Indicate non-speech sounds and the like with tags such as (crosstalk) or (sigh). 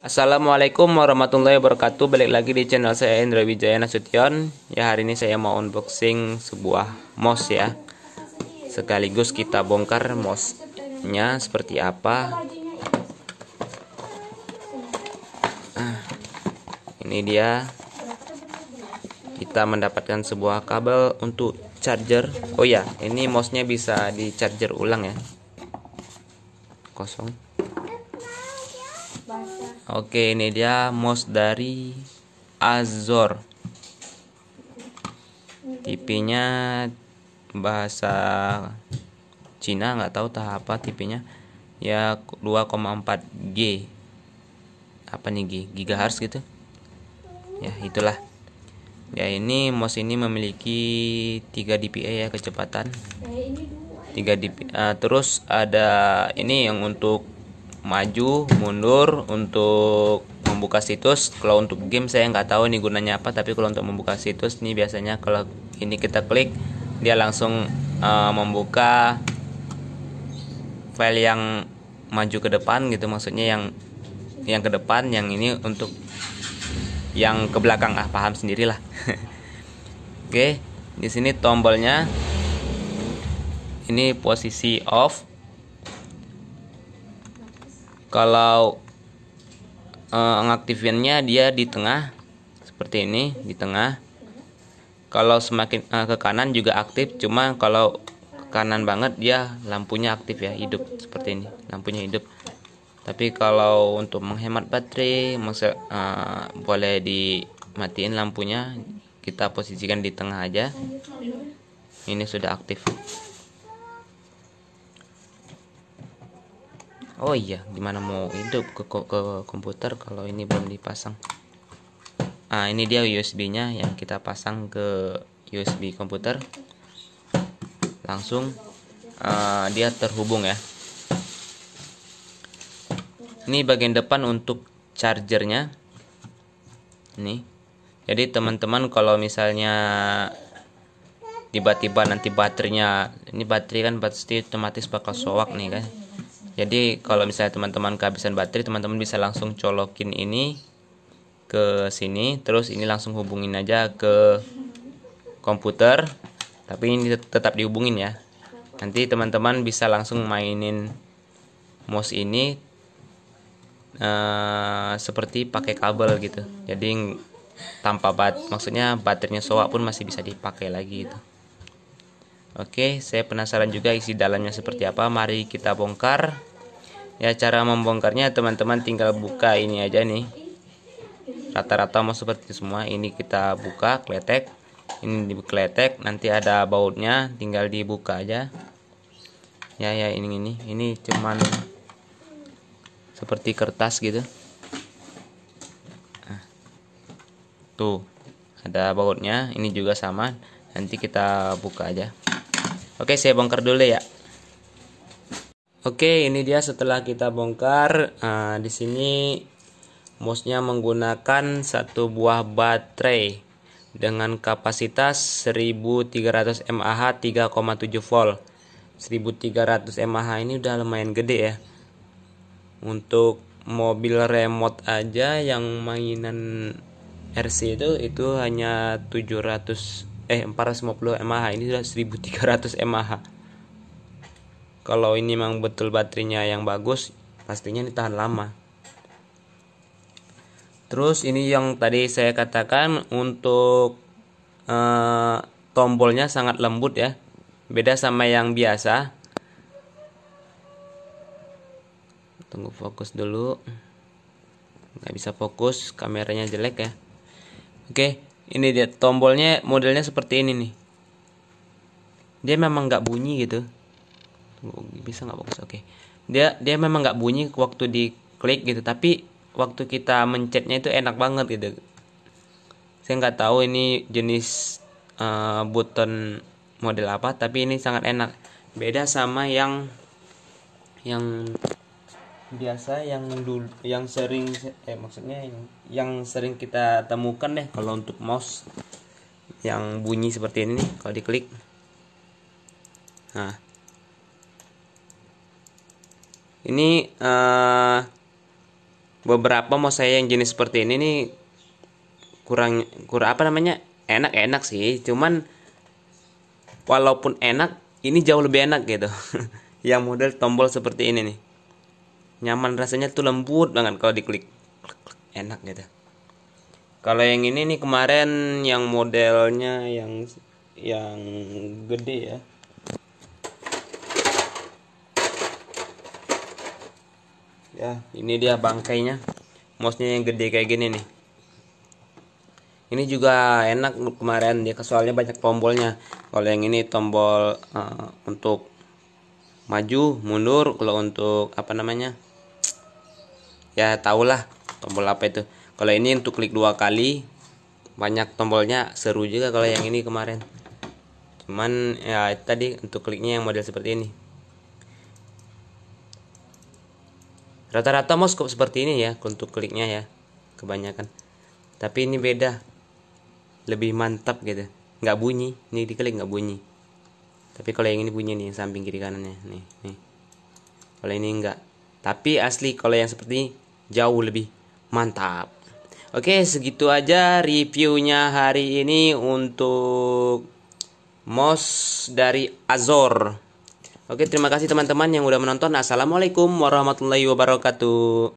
Assalamualaikum warahmatullahi wabarakatuh Balik lagi di channel saya Indra Wijaya Nasution Ya hari ini saya mau unboxing sebuah MOS ya Sekaligus kita bongkar MOSnya seperti apa ah, Ini dia Kita mendapatkan sebuah kabel untuk charger Oh ya ini MOSnya bisa di charger ulang ya Kosong Oke, ini dia mouse dari Azor. TV-nya bahasa Cina nggak tahu tah apa TV-nya. Ya 2,4G. Apa nih G? Gigahertz gitu. Ya, itulah. Ya, ini mouse ini memiliki 3 dpi ya kecepatan. 3 dpi. Uh, terus ada ini yang untuk maju mundur untuk membuka situs kalau untuk game saya nggak tahu nih gunanya apa tapi kalau untuk membuka situs nih biasanya kalau ini kita klik dia langsung uh, membuka file yang maju ke depan gitu maksudnya yang yang ke depan yang ini untuk yang ke belakang ah paham sendirilah (laughs) oke di sini tombolnya ini posisi off kalau uh, ngaktifinnya dia di tengah seperti ini di tengah kalau semakin uh, ke kanan juga aktif cuma kalau ke kanan banget dia lampunya aktif ya hidup seperti ini lampunya hidup tapi kalau untuk menghemat baterai masa, uh, eh, boleh dimatiin lampunya kita posisikan di tengah aja ini sudah aktif oh iya gimana mau hidup ke, ke komputer kalau ini belum dipasang ah ini dia USB nya yang kita pasang ke USB komputer langsung uh, dia terhubung ya ini bagian depan untuk chargernya nih jadi teman-teman kalau misalnya tiba-tiba nanti baterainya ini baterai kan pasti otomatis bakal soak nih kan jadi kalau misalnya teman-teman kehabisan baterai teman-teman bisa langsung colokin ini ke sini terus ini langsung hubungin aja ke komputer tapi ini tetap dihubungin ya nanti teman-teman bisa langsung mainin mouse ini uh, seperti pakai kabel gitu jadi tanpa bat maksudnya baterainya soak pun masih bisa dipakai lagi gitu Oke, saya penasaran juga isi dalamnya seperti apa. Mari kita bongkar ya cara membongkarnya teman-teman tinggal buka ini aja nih rata-rata mau seperti semua ini kita buka kletek ini di kletek nanti ada bautnya tinggal dibuka aja ya ya ini ini ini cuman seperti kertas gitu ah. tuh ada bautnya ini juga sama nanti kita buka aja oke saya bongkar dulu ya Oke, ini dia setelah kita bongkar. Uh, di sini mouse-nya menggunakan satu buah baterai dengan kapasitas 1300 mAh 3,7 volt. 1300 mAh ini udah lumayan gede ya. Untuk mobil remote aja yang mainan RC itu itu hanya 700 eh 450 mAh ini sudah 1300 mAh kalau ini memang betul baterainya yang bagus pastinya ini tahan lama terus ini yang tadi saya katakan untuk e, tombolnya sangat lembut ya beda sama yang biasa tunggu fokus dulu nggak bisa fokus kameranya jelek ya oke ini dia tombolnya modelnya seperti ini nih dia memang nggak bunyi gitu Tunggu, bisa nggak bagus oke okay. dia dia memang nggak bunyi waktu di klik gitu tapi waktu kita mencetnya itu enak banget gitu saya nggak tahu ini jenis uh, button model apa tapi ini sangat enak beda sama yang yang biasa yang dulu yang sering eh maksudnya yang, yang sering kita temukan deh kalau untuk mouse yang bunyi seperti ini nih, kalau diklik nah ini uh, beberapa saya yang jenis seperti ini nih kurang kurang apa namanya enak enak sih cuman walaupun enak ini jauh lebih enak gitu (laughs) yang model tombol seperti ini nih nyaman rasanya tuh lembut banget kalau diklik enak gitu kalau yang ini nih kemarin yang modelnya yang yang gede ya ya ini dia bangkainya mouse-nya yang gede kayak gini nih ini juga enak kemarin dia soalnya banyak tombolnya kalau yang ini tombol uh, untuk maju mundur kalau untuk apa namanya ya tahulah tombol apa itu kalau ini untuk klik dua kali banyak tombolnya seru juga kalau yang ini kemarin cuman ya tadi untuk kliknya yang model seperti ini rata-rata mouse cukup seperti ini ya untuk kliknya ya kebanyakan tapi ini beda lebih mantap gitu nggak bunyi ini diklik nggak bunyi tapi kalau yang ini bunyi nih samping kiri kanannya nih nih kalau ini enggak tapi asli kalau yang seperti ini, jauh lebih mantap Oke, segitu aja reviewnya hari ini untuk mouse dari Azor. Oke, terima kasih teman-teman yang udah menonton. Assalamualaikum warahmatullahi wabarakatuh.